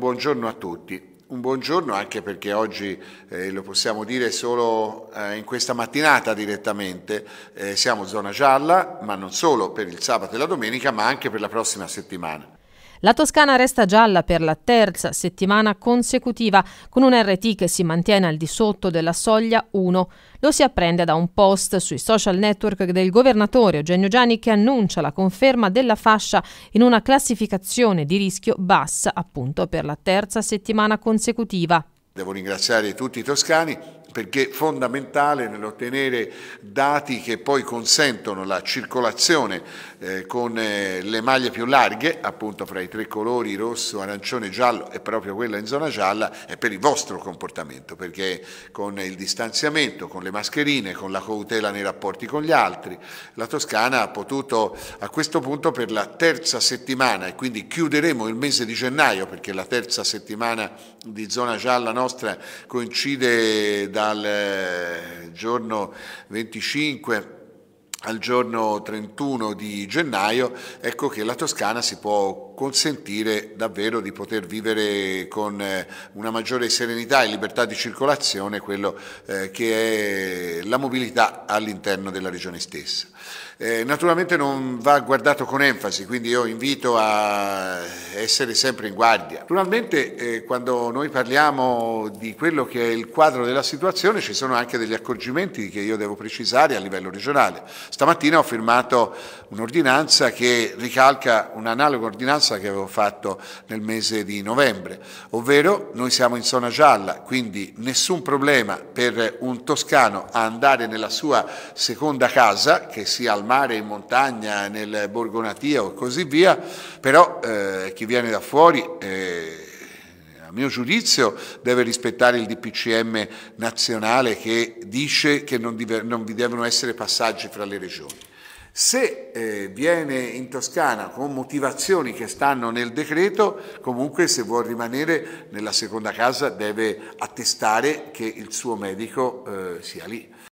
Buongiorno a tutti. Un buongiorno anche perché oggi, eh, lo possiamo dire solo eh, in questa mattinata direttamente, eh, siamo zona gialla, ma non solo per il sabato e la domenica, ma anche per la prossima settimana. La Toscana resta gialla per la terza settimana consecutiva, con un RT che si mantiene al di sotto della soglia 1. Lo si apprende da un post sui social network del governatore Eugenio Gianni che annuncia la conferma della fascia in una classificazione di rischio bassa, appunto per la terza settimana consecutiva. Devo ringraziare tutti i toscani perché è fondamentale nell'ottenere dati che poi consentono la circolazione eh, con eh, le maglie più larghe, appunto fra i tre colori rosso, arancione e giallo e proprio quella in zona gialla, è per il vostro comportamento, perché con il distanziamento, con le mascherine, con la cautela nei rapporti con gli altri, la Toscana ha potuto a questo punto per la terza settimana e quindi chiuderemo il mese di gennaio perché la terza settimana di zona gialla nostra coincide da dal eh, giorno 25 al giorno 31 di gennaio, ecco che la Toscana si può consentire davvero di poter vivere con eh, una maggiore serenità e libertà di circolazione quello eh, che è la mobilità all'interno della regione stessa. Eh, naturalmente non va guardato con enfasi, quindi io invito a essere sempre in guardia. Naturalmente quando noi parliamo di quello che è il quadro della situazione ci sono anche degli accorgimenti che io devo precisare a livello regionale. Stamattina ho firmato un'ordinanza che ricalca un'analoga ordinanza massa che avevo fatto nel mese di novembre, ovvero noi siamo in zona gialla, quindi nessun problema per un toscano a andare nella sua seconda casa, che sia al mare, in montagna, nel Borgo Natia o così via, però eh, chi viene da fuori... Eh, a mio giudizio deve rispettare il DPCM nazionale che dice che non, non vi devono essere passaggi fra le regioni. Se eh, viene in Toscana con motivazioni che stanno nel decreto, comunque se vuol rimanere nella seconda casa deve attestare che il suo medico eh, sia lì.